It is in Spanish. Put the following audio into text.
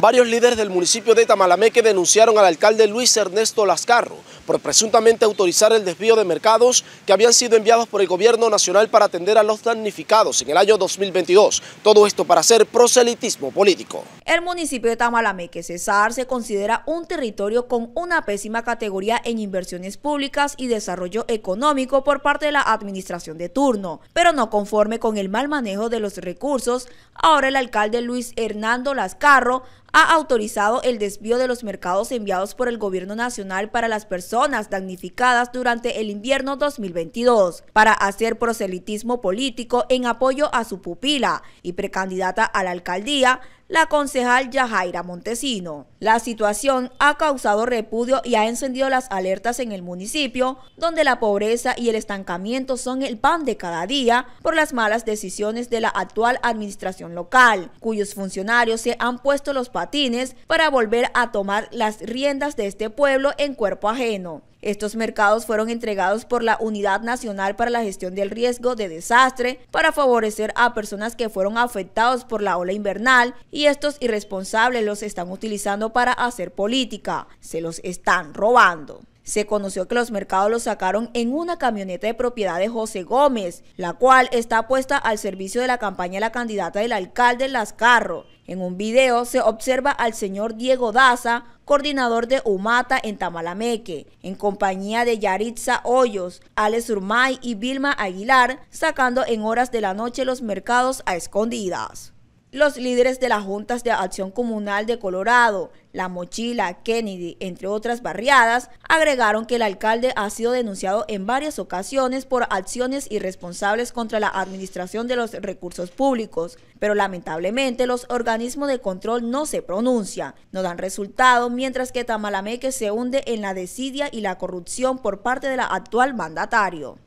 Varios líderes del municipio de Tamalameque denunciaron al alcalde Luis Ernesto Lascarro por presuntamente autorizar el desvío de mercados que habían sido enviados por el gobierno nacional para atender a los damnificados en el año 2022. Todo esto para hacer proselitismo político. El municipio de Tamalameque, Cesar, se considera un territorio con una pésima categoría en inversiones públicas y desarrollo económico por parte de la administración de turno. Pero no conforme con el mal manejo de los recursos, ahora el alcalde Luis Hernando Lascarro ha autorizado el desvío de los mercados enviados por el Gobierno Nacional para las personas damnificadas durante el invierno 2022 para hacer proselitismo político en apoyo a su pupila y precandidata a la alcaldía, la concejal Yajaira Montesino. La situación ha causado repudio y ha encendido las alertas en el municipio, donde la pobreza y el estancamiento son el pan de cada día por las malas decisiones de la actual administración local, cuyos funcionarios se han puesto los patines para volver a tomar las riendas de este pueblo en cuerpo ajeno. Estos mercados fueron entregados por la Unidad Nacional para la Gestión del Riesgo de Desastre para favorecer a personas que fueron afectados por la ola invernal y estos irresponsables los están utilizando para hacer política. Se los están robando. Se conoció que los mercados los sacaron en una camioneta de propiedad de José Gómez, la cual está puesta al servicio de la campaña de la candidata del alcalde Lascarro. En un video se observa al señor Diego Daza, coordinador de UMATA en Tamalameque, en compañía de Yaritza Hoyos, Alex Urmay y Vilma Aguilar, sacando en horas de la noche los mercados a escondidas. Los líderes de las juntas de acción comunal de Colorado, La Mochila, Kennedy, entre otras barriadas, agregaron que el alcalde ha sido denunciado en varias ocasiones por acciones irresponsables contra la administración de los recursos públicos, pero lamentablemente los organismos de control no se pronuncian, no dan resultado, mientras que Tamalameque se hunde en la desidia y la corrupción por parte del actual mandatario.